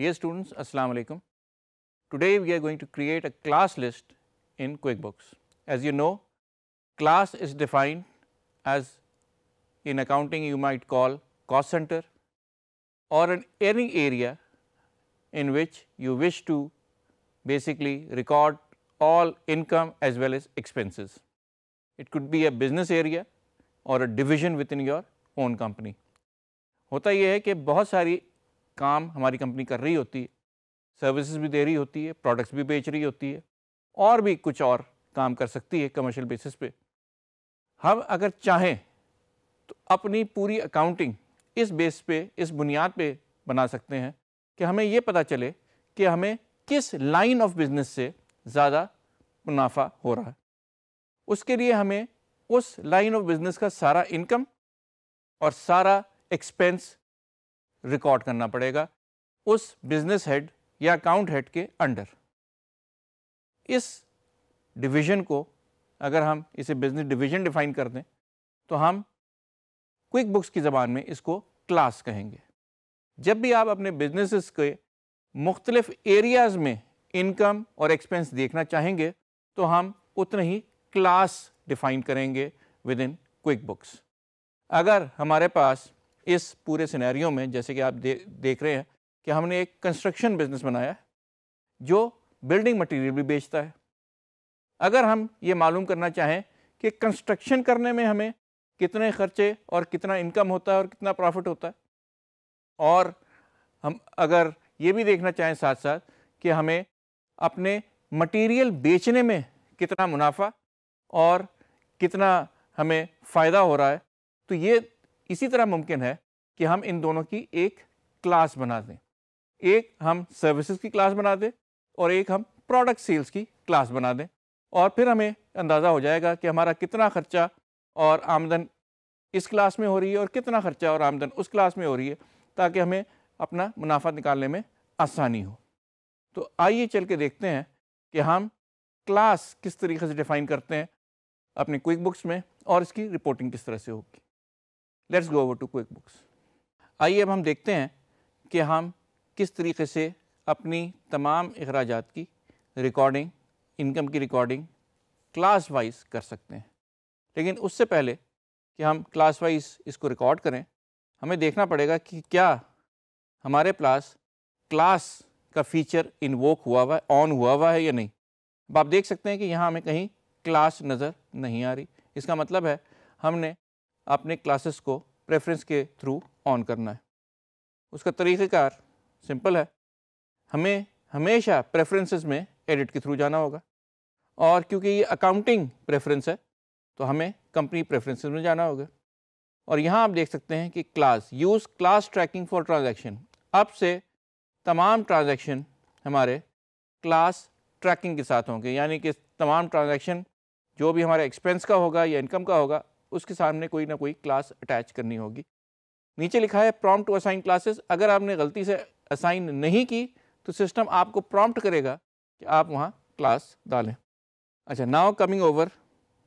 Dear students, Assalamu alaikum. Today we are going to create a class list in QuickBooks. As you know, class is defined as in accounting you might call cost center or an any area in which you wish to basically record all income as well as expenses. It could be a business area or a division within your own company. होता यह कि बहुत सारी काम हमारी company कर रही होती है सर्विसेज भी दे रही होती है प्रोडक्ट्स भी बेच रही होती है और भी कुछ और काम कर सकती है कमर्शियल बेसिस पे हम अगर चाहें तो अपनी पूरी अकाउंटिंग इस बेस पे इस बुनियाद पे बना सकते हैं कि हमें ये पता चले कि हमें किस लाइन ऑफ बिज़नेस से ज़्यादा मुनाफा हो रहा है उसके लिए हमें उस लाइन ऑफ बिज़नेस का सारा इनकम और सारा एक्सपेंस रिकॉर्ड करना पड़ेगा उस बिजनेस हेड या अकाउंट हेड के अंडर इस डिवीज़न को अगर हम इसे बिजनेस डिवीज़न डिफाइन कर दें तो हम क्विक बुक्स की ज़बान में इसको क्लास कहेंगे जब भी आप अपने बिजनेसेस के मुख्तलिफ एरियाज़ में इनकम और एक्सपेंस देखना चाहेंगे तो हम उतने ही क्लास डिफाइन करेंगे विद इन क्विक बुक्स अगर हमारे पास इस पूरे सिनेरियो में जैसे कि आप दे, देख रहे हैं कि हमने एक कंस्ट्रक्शन बिजनेस बनाया है जो बिल्डिंग मटेरियल भी बेचता है अगर हम ये मालूम करना चाहें कि कंस्ट्रक्शन करने में हमें कितने खर्चे और कितना इनकम होता है और कितना प्रॉफिट होता है और हम अगर ये भी देखना चाहें साथ साथ कि हमें अपने मटेरियल बेचने में कितना मुनाफा और कितना हमें फ़ायदा हो रहा है तो ये इसी तरह मुमकिन है कि हम इन दोनों की एक क्लास बना दें एक हम सर्विसेज की क्लास बना दें और एक हम प्रोडक्ट सेल्स की क्लास बना दें और फिर हमें अंदाज़ा हो जाएगा कि हमारा कितना ख़र्चा और आमदन इस क्लास में हो रही है और कितना ख़र्चा और आमदन उस क्लास में हो रही है ताकि हमें अपना मुनाफा निकालने में आसानी हो तो आइए चल के देखते हैं कि हम क्लास किस तरीके से डिफ़ाइन करते हैं अपने क्विक बुक्स में और इसकी रिपोर्टिंग किस तरह से होगी let's go over to QuickBooks आइए अब हम देखते हैं कि हम किस तरीके से अपनी तमाम अखराज की रिकॉर्डिंग इनकम की रिकॉर्डिंग क्लास वाइज कर सकते हैं लेकिन उससे पहले कि हम क्लास वाइज इसको रिकॉर्ड करें हमें देखना पड़ेगा कि क्या हमारे पास क्लास का फीचर इन्वोक हुआ हुआ है ऑन हुआ हुआ है या नहीं अब आप देख सकते हैं कि यहाँ हमें कहीं क्लास नज़र नहीं आ रही इसका मतलब है हमने आपने क्लासेस को प्रेफरेंस के थ्रू ऑन करना है उसका तरीक़ार सिंपल है हमें हमेशा प्रेफरेंसेस में एडिट के थ्रू जाना होगा और क्योंकि ये अकाउंटिंग प्रेफरेंस है तो हमें कंपनी प्रेफरेंसेस में जाना होगा और यहाँ आप देख सकते हैं कि class use class tracking for transaction अब से तमाम ट्रांजेक्शन हमारे क्लास ट्रैकिंग के साथ होंगे यानी कि तमाम ट्रांजेक्शन जो भी हमारे एक्सपेंस का होगा या इनकम का होगा उसके सामने कोई ना कोई क्लास अटैच करनी होगी नीचे लिखा है प्रॉम्प्ट टू असाइन क्लासेस अगर आपने गलती से असाइन नहीं की तो सिस्टम आपको प्रॉम्प्ट करेगा कि आप वहाँ क्लास डालें अच्छा now coming over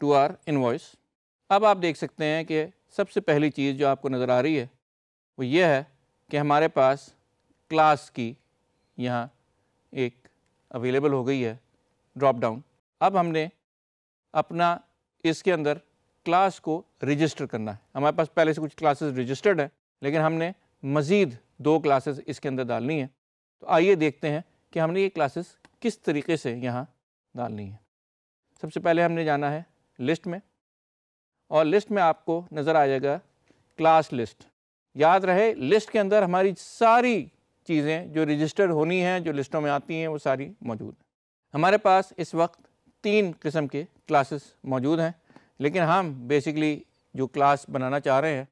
to our invoice अब आप देख सकते हैं कि सबसे पहली चीज़ जो आपको नज़र आ रही है वो ये है कि हमारे पास क्लास की यहाँ एक अवेलेबल हो गई है ड्रॉप डाउन अब हमने अपना इसके अंदर क्लास को रजिस्टर करना है हमारे पास पहले से कुछ क्लासेस रजिस्टर्ड हैं लेकिन हमने मज़ीद दो क्लासेस इसके अंदर डालनी है तो आइए देखते हैं कि हमने ये क्लासेस किस तरीके से यहाँ डालनी है सबसे पहले हमने जाना है लिस्ट में और लिस्ट में आपको नज़र आ जाएगा क्लास लिस्ट याद रहे लिस्ट के अंदर हमारी सारी चीज़ें जो रजिस्टर होनी हैं जो लिस्टों में आती हैं वो सारी मौजूद हैं हमारे पास इस वक्त तीन किस्म के क्लासेस मौजूद हैं लेकिन हम बेसिकली जो क्लास बनाना चाह रहे हैं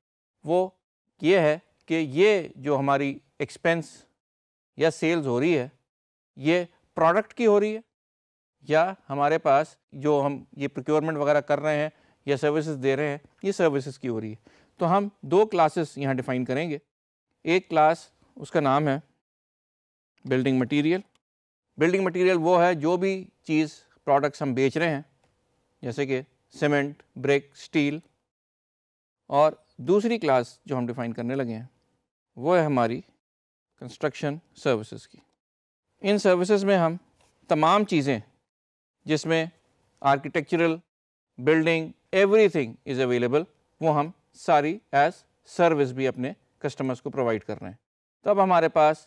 वो ये है कि ये जो हमारी एक्सपेंस या सेल्स हो रही है ये प्रोडक्ट की हो रही है या हमारे पास जो हम ये प्रोक्योरमेंट वगैरह कर रहे हैं या सर्विसेज दे रहे हैं ये सर्विसेज की हो रही है तो हम दो क्लासेस यहाँ डिफ़ाइन करेंगे एक क्लास उसका नाम है बिल्डिंग मटेरियल बिल्डिंग मटेरियल वो है जो भी चीज़ प्रोडक्ट्स हम बेच रहे हैं जैसे कि सीमेंट ब्रेक स्टील और दूसरी क्लास जो हम डिफ़ाइन करने लगे हैं वो है हमारी कंस्ट्रक्शन सर्विसेज की इन सर्विसेज में हम तमाम चीज़ें जिसमें architectural building everything is available वो हम सारी एज सर्विस भी अपने कस्टमर्स को प्रोवाइड कर रहे हैं तो अब हमारे पास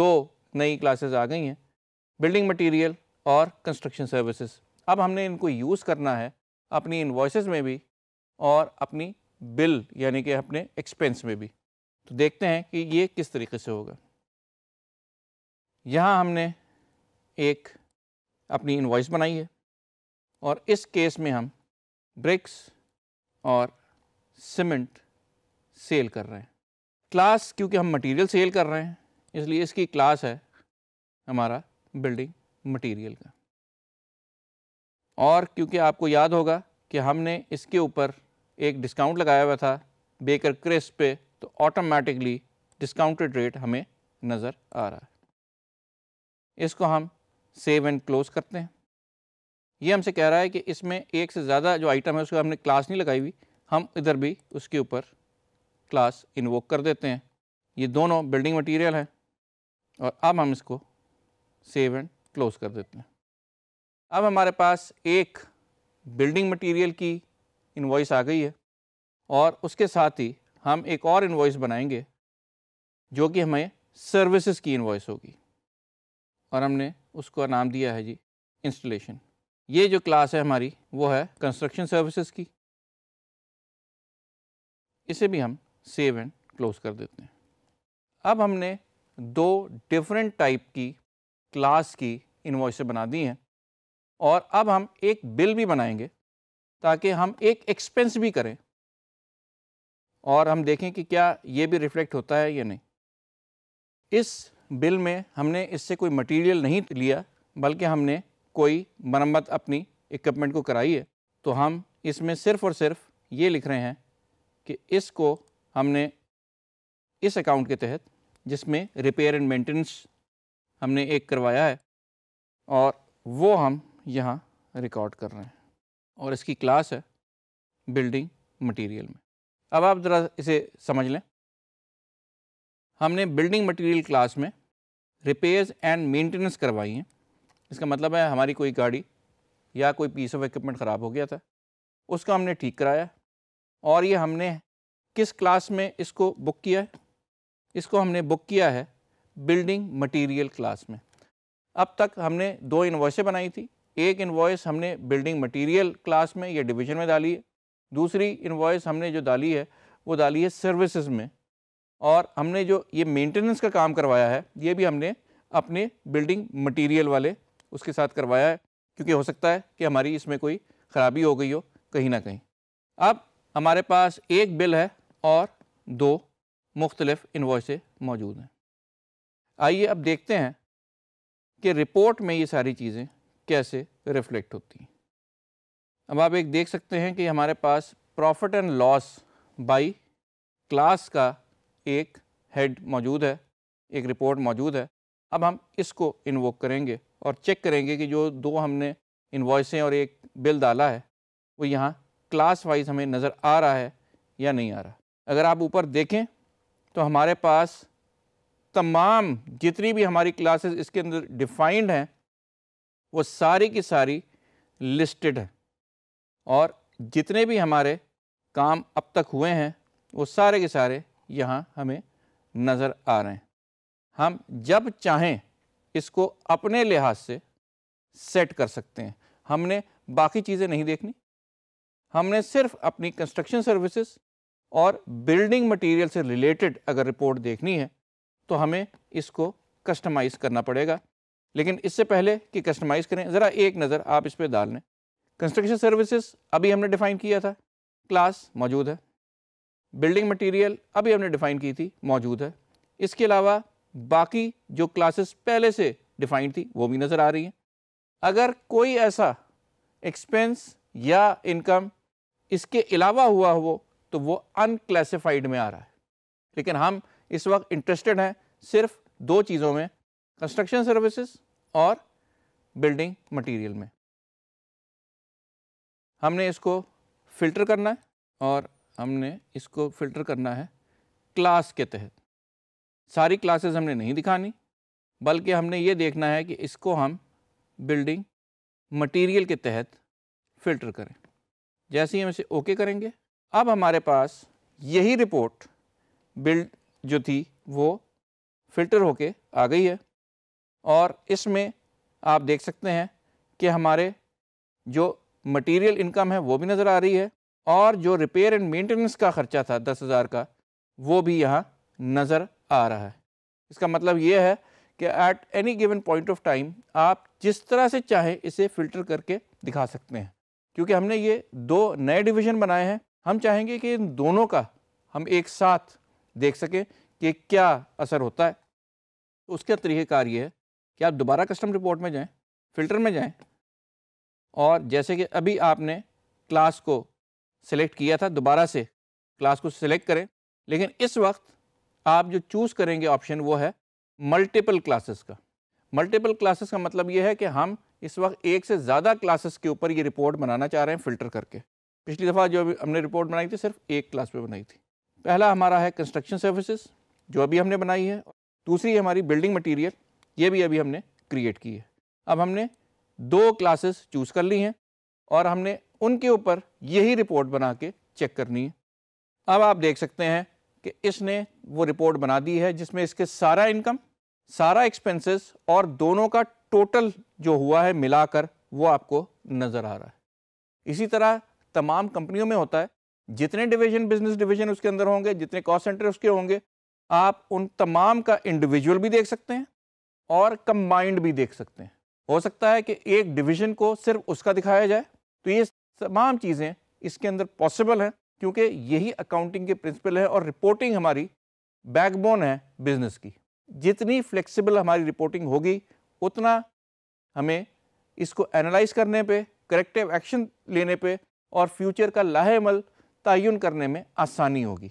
दो नई क्लासेस आ गई हैं बिल्डिंग मटेरियल और कंस्ट्रक्शन सर्विसेज अब हमने इनको यूज़ करना है अपनी इन्वॉइस में भी और अपनी बिल यानी कि अपने एक्सपेंस में भी तो देखते हैं कि ये किस तरीके से होगा यहाँ हमने एक अपनी इन्वॉइस बनाई है और इस केस में हम ब्रिक्स और सीमेंट सेल कर रहे हैं क्लास क्योंकि हम मटेरियल सेल कर रहे हैं इसलिए इसकी क्लास है हमारा बिल्डिंग मटेरियल का और क्योंकि आपको याद होगा कि हमने इसके ऊपर एक डिस्काउंट लगाया हुआ था बेकर क्रिस्प पे तो ऑटोमेटिकली डिस्काउंटेड रेट हमें नज़र आ रहा है इसको हम सेव एंड क्लोज करते हैं ये हमसे कह रहा है कि इसमें एक से ज़्यादा जो आइटम है उसको हमने क्लास नहीं लगाई हुई हम इधर भी उसके ऊपर क्लास इन्वोक कर देते हैं ये दोनों बिल्डिंग मटेरियल हैं और अब हम इसको सेव एंड क्लोज कर देते हैं अब हमारे पास एक बिल्डिंग मटेरियल की इनवॉइस आ गई है और उसके साथ ही हम एक और इनवॉइस बनाएंगे जो कि हमें सर्विसेज की इनवॉइस होगी और हमने उसको नाम दिया है जी इंस्टॉलेशन ये जो क्लास है हमारी वो है कंस्ट्रक्शन सर्विसेज की इसे भी हम सेव एंड क्लोज कर देते हैं अब हमने दो डिफरेंट टाइप की क्लास की इन्वॉइसें बना दी हैं और अब हम एक बिल भी बनाएंगे ताकि हम एक एक्सपेंस भी करें और हम देखें कि क्या ये भी रिफ्लेक्ट होता है या नहीं इस बिल में हमने इससे कोई मटेरियल नहीं लिया बल्कि हमने कोई मरम्मत अपनी इक्विपमेंट को कराई है तो हम इसमें सिर्फ़ और सिर्फ ये लिख रहे हैं कि इसको हमने इस अकाउंट के तहत जिसमें रिपेयर एंड मेंटेनेंस हमने एक करवाया है और वो हम यहाँ रिकॉर्ड कर रहे हैं और इसकी क्लास है बिल्डिंग मटेरियल में अब आप ज़रा इसे समझ लें हमने बिल्डिंग मटेरियल क्लास में रिपेयर्स एंड मेंटेनेंस करवाई हैं इसका मतलब है हमारी कोई गाड़ी या कोई पीस ऑफ इक्विपमेंट ख़राब हो गया था उसका हमने ठीक कराया और ये हमने किस क्लास में इसको बुक किया है इसको हमने बुक किया है बिल्डिंग मटेरियल क्लास में अब तक हमने दो इन्वॉइसें बनाई थी एक इन्वॉइस हमने बिल्डिंग मटेरियल क्लास में या डिवीजन में डाली है दूसरी इन्वॉइस हमने जो डाली है वो डाली है सर्विसेज में और हमने जो ये मेंटेनेंस का काम करवाया है ये भी हमने अपने बिल्डिंग मटेरियल वाले उसके साथ करवाया है क्योंकि हो सकता है कि हमारी इसमें कोई ख़राबी हो गई हो कहीं ना कहीं अब हमारे पास एक बिल है और दो मुख्तलफ़ इन्वॉइसें मौजूद हैं आइए अब देखते हैं कि रिपोर्ट में ये सारी चीज़ें कैसे रिफ्लेक्ट होती हैं अब आप एक देख सकते हैं कि हमारे पास profit and loss by class का एक हेड मौजूद है एक रिपोर्ट मौजूद है अब हम इसको इन्वोक करेंगे और चेक करेंगे कि जो दो हमने इन्वॉइसें और एक बिल डाला है वो यहाँ क्लास वाइज हमें नज़र आ रहा है या नहीं आ रहा अगर आप ऊपर देखें तो हमारे पास तमाम जितनी भी हमारी क्लासेस इसके अंदर डिफाइंड हैं वो सारी की सारी लिस्टेड है और जितने भी हमारे काम अब तक हुए हैं वो सारे के सारे यहाँ हमें नज़र आ रहे हैं हम जब चाहें इसको अपने लिहाज से सेट कर सकते हैं हमने बाकी चीज़ें नहीं देखनी हमने सिर्फ अपनी कंस्ट्रक्शन सर्विसेज और बिल्डिंग मटेरियल से रिलेटेड अगर रिपोर्ट देखनी है तो हमें इसको कस्टमाइज़ करना पड़ेगा लेकिन इससे पहले कि कस्टमाइज़ करें ज़रा एक नज़र आप इस पर डाल लें कंस्ट्रक्शन सर्विसेज अभी हमने डिफ़ाइन किया था क्लास मौजूद है बिल्डिंग मटेरियल अभी हमने डिफ़ाइन की थी मौजूद है इसके अलावा बाकी जो क्लासेस पहले से डिफ़ाइंड थी वो भी नज़र आ रही हैं अगर कोई ऐसा एक्सपेंस या इनकम इसके अलावा हुआ हो तो वो अनक्लासिफाइड में आ रहा है लेकिन हम इस वक्त इंटरेस्टेड हैं सिर्फ दो चीज़ों में कंस्ट्रक्शन सर्विसेज और बिल्डिंग मटेरियल में हमने इसको फ़िल्टर करना है और हमने इसको फ़िल्टर करना है क्लास के तहत सारी क्लासेस हमने नहीं दिखानी बल्कि हमने ये देखना है कि इसको हम बिल्डिंग मटेरियल के तहत फ़िल्टर करें जैसे ही हम इसे ओके करेंगे अब हमारे पास यही रिपोर्ट बिल्ड जो थी वो फ़िल्टर होके आ गई है और इसमें आप देख सकते हैं कि हमारे जो मटेरियल इनकम है वो भी नज़र आ रही है और जो रिपेयर एंड मेंटेनेंस का ख़र्चा था दस हज़ार का वो भी यहाँ नज़र आ रहा है इसका मतलब ये है कि at any given point of time आप जिस तरह से चाहें इसे फ़िल्टर करके दिखा सकते हैं क्योंकि हमने ये दो नए डिवीज़न बनाए हैं हम चाहेंगे कि इन दोनों का हम एक साथ देख सकें कि क्या असर होता है उसका तरीक़ेकार ये है कि आप दोबारा कस्टम रिपोर्ट में जाएं फिल्टर में जाएं और जैसे कि अभी आपने क्लास को सिलेक्ट किया था दोबारा से क्लास को सिलेक्ट करें लेकिन इस वक्त आप जो चूज़ करेंगे ऑप्शन वो है मल्टीपल क्लासेस का मल्टीपल क्लासेस का मतलब ये है कि हम इस वक्त एक से ज़्यादा क्लासेस के ऊपर ये रिपोर्ट बनाना चाह रहे हैं फ़िल्टर करके पिछली दफ़ा जो हमने रिपोर्ट बनाई थी सिर्फ एक क्लास पे बनाई थी पहला हमारा है कंस्ट्रक्शन सर्विसेज जो अभी हमने बनाई है दूसरी हमारी बिल्डिंग मटेरियल ये भी अभी हमने क्रिएट की है अब हमने दो क्लासेस चूज़ कर ली हैं और हमने उनके ऊपर यही रिपोर्ट बना के चेक करनी है अब आप देख सकते हैं कि इसने वो रिपोर्ट बना दी है जिसमें इसके सारा इनकम सारा एक्सपेंसेस और दोनों का टोटल जो हुआ है मिलाकर वो आपको नज़र आ रहा है इसी तरह तमाम कंपनियों में होता है जितने डिवीजन बिजनेस डिवीजन उसके अंदर होंगे जितने कॉस्ट सेंटर उसके होंगे आप उन तमाम का इंडिविजुअल भी देख सकते हैं और कंबाइंड भी देख सकते हैं हो सकता है कि एक डिवीज़न को सिर्फ उसका दिखाया जाए तो ये तमाम चीज़ें इसके अंदर पॉसिबल हैं क्योंकि यही अकाउंटिंग के प्रिंसिपल है और रिपोर्टिंग हमारी बैकबोन है बिज़नेस की जितनी फ्लेक्सिबल हमारी रिपोर्टिंग होगी उतना हमें इसको एनालाइज करने पे करेक्टिव एक्शन लेने पे और फ्यूचर का लाहेमल तयन करने में आसानी होगी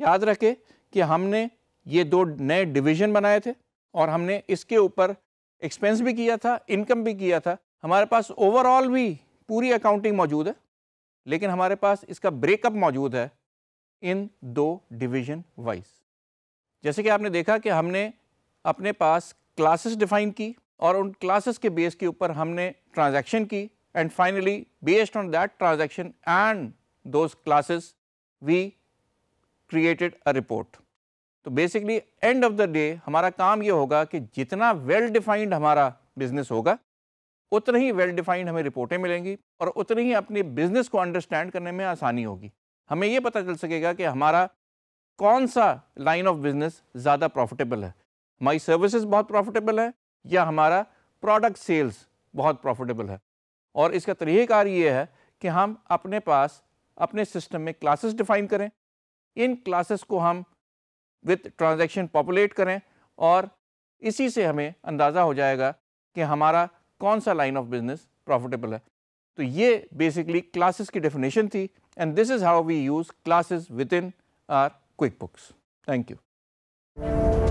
याद रखें कि हमने ये दो नए डिवीज़न बनाए थे और हमने इसके ऊपर एक्सपेंस भी किया था इनकम भी किया था हमारे पास ओवरऑल भी पूरी अकाउंटिंग मौजूद है लेकिन हमारे पास इसका ब्रेकअप मौजूद है इन दो डिवीजन वाइज जैसे कि आपने देखा कि हमने अपने पास क्लासेस डिफाइन की और उन क्लासेस के बेस के ऊपर हमने ट्रांजैक्शन की and finally based on that transaction and those classes we created a report तो basically end of the day हमारा काम ये होगा कि जितना वेल डिफाइंड हमारा बिजनेस होगा उतनी ही वेल डिफाइंड हमें रिपोर्टें मिलेंगी और उतनी ही अपने बिजनेस को अंडरस्टैंड करने में आसानी होगी हमें ये पता चल सकेगा कि हमारा कौन सा लाइन ऑफ बिजनेस ज़्यादा प्रॉफिटेबल है हमारी सर्विसेज बहुत प्रॉफिटेबल है या हमारा प्रोडक्ट सेल्स बहुत प्रॉफिटेबल है और इसका तरीक़ार ये है कि हम अपने पास अपने सिस्टम में क्लासेस डिफाइन करें इन क्लासेस को हम विथ ट्रांजैक्शन पॉपुलेट करें और इसी से हमें अंदाज़ा हो जाएगा कि हमारा कौन सा लाइन ऑफ बिजनेस प्रॉफिटेबल है तो ये बेसिकली क्लासेस की डेफिनेशन थी and this is how we use classes within our QuickBooks thank you